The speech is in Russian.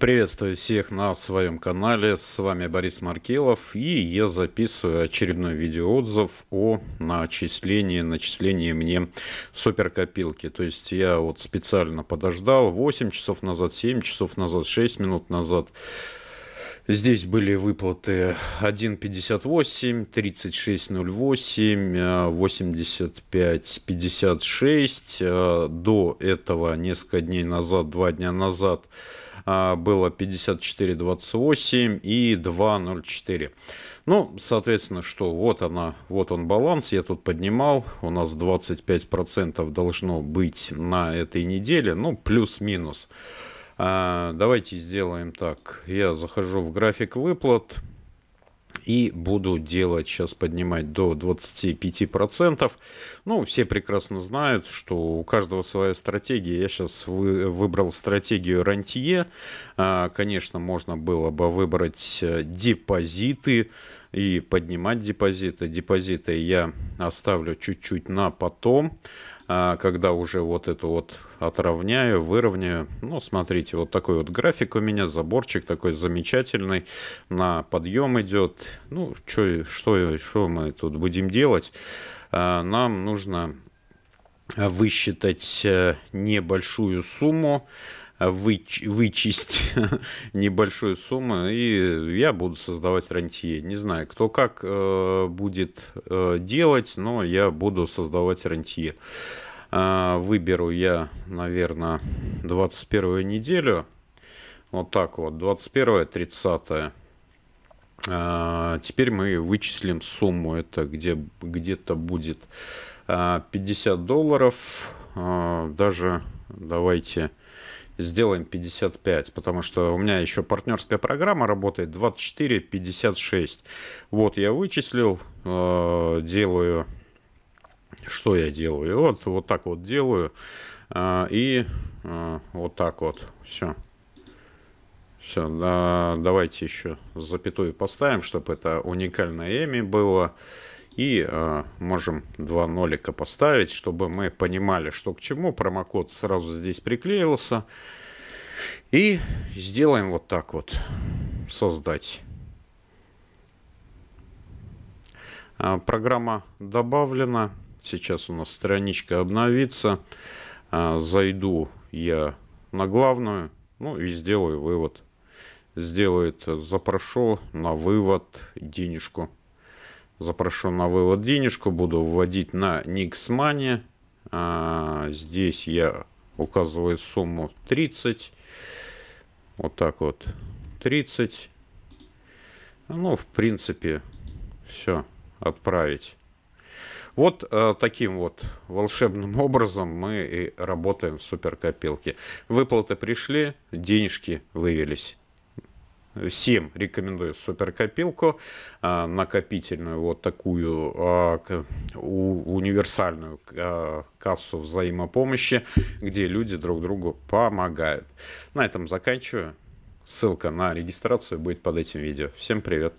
Приветствую всех на своем канале, с вами Борис Маркелов и я записываю очередной видеоотзыв о начислении, начислении мне суперкопилки. То есть я вот специально подождал 8 часов назад, 7 часов назад, 6 минут назад. Здесь были выплаты 1.58, 36.08, 85.56. До этого несколько дней назад, два дня назад а, было 54.28 и 2.04. Ну, соответственно, что вот она, вот он баланс, я тут поднимал, у нас 25% должно быть на этой неделе, ну, плюс-минус. А, давайте сделаем так. Я захожу в график выплат, и буду делать, сейчас поднимать до 25%. Ну, все прекрасно знают, что у каждого своя стратегия. Я сейчас вы, выбрал стратегию рантье. А, конечно, можно было бы выбрать э, депозиты и поднимать депозиты. Депозиты я оставлю чуть-чуть на потом. А, когда уже вот это вот отравняю, выровняю. Ну, смотрите, вот такой вот график у меня, заборчик такой замечательный, на подъем идет. Ну, чё, что, что мы тут будем делать? А, нам нужно а, высчитать э, небольшую сумму, выч вычесть небольшую сумму, и я буду создавать рантье. Не знаю, кто как э, будет э, делать, но я буду создавать рантье. Э, выберу я, наверное, 21 неделю. Вот так вот, 21 30 -е. Теперь мы вычислим сумму, это где, где-то будет 50 а, долларов, а, даже давайте сделаем 55, потому что у меня еще партнерская программа работает 24, 56. Вот я вычислил, э, делаю, что я делаю? Вот, вот так вот делаю э, и э, вот так вот, все. Все, давайте еще запятую поставим, чтобы это уникальное имя было и э, можем два нолика поставить, чтобы мы понимали, что к чему. Промокод сразу здесь приклеился. И сделаем вот так вот. Создать. Э, программа добавлена. Сейчас у нас страничка обновится. Э, зайду я на главную. Ну и сделаю вывод. Сделает, запрошу на вывод денежку. Запрошу на вывод денежку, буду вводить на Nixmoney. А, здесь я указываю сумму 30. Вот так вот. 30. Ну, в принципе, все. Отправить. Вот э, таким вот волшебным образом мы и работаем в суперкопилке. Выплаты пришли, денежки вывелись всем рекомендую суперкопилку, а, накопительную вот такую а, универсальную а, кассу взаимопомощи, где люди друг другу помогают. На этом заканчиваю. Ссылка на регистрацию будет под этим видео. Всем привет!